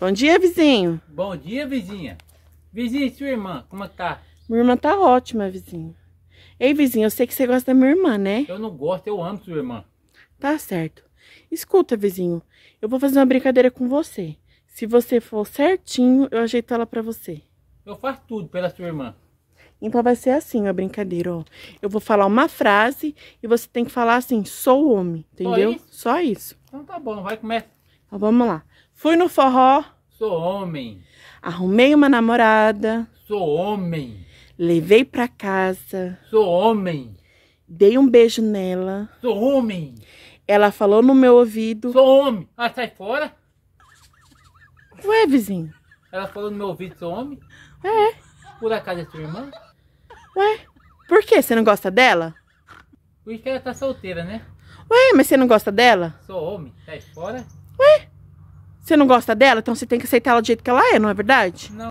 Bom dia, vizinho. Bom dia, vizinha. Vizinha, sua irmã, como é tá? Minha irmã tá ótima, vizinho. Ei, vizinho, eu sei que você gosta da minha irmã, né? Eu não gosto, eu amo sua irmã. Tá certo. Escuta, vizinho, eu vou fazer uma brincadeira com você. Se você for certinho, eu ajeito ela pra você. Eu faço tudo pela sua irmã. Então vai ser assim a brincadeira, ó. Eu vou falar uma frase e você tem que falar assim, sou homem, entendeu? Só isso? Só isso. Então tá bom, vai começar. Então vamos lá. Fui no forró. Sou homem. Arrumei uma namorada. Sou homem. Levei pra casa. Sou homem. Dei um beijo nela. Sou homem. Ela falou no meu ouvido. Sou homem. Ah, sai fora. Ué, vizinho. Ela falou no meu ouvido, sou homem? É. Por acaso é sua irmã? Ué, por quê? Você não gosta dela? Porque ela tá solteira, né? Ué, mas você não gosta dela? Sou homem, sai fora. Você não gosta dela, então você tem que aceitar ela do jeito que ela é, não é verdade? Não.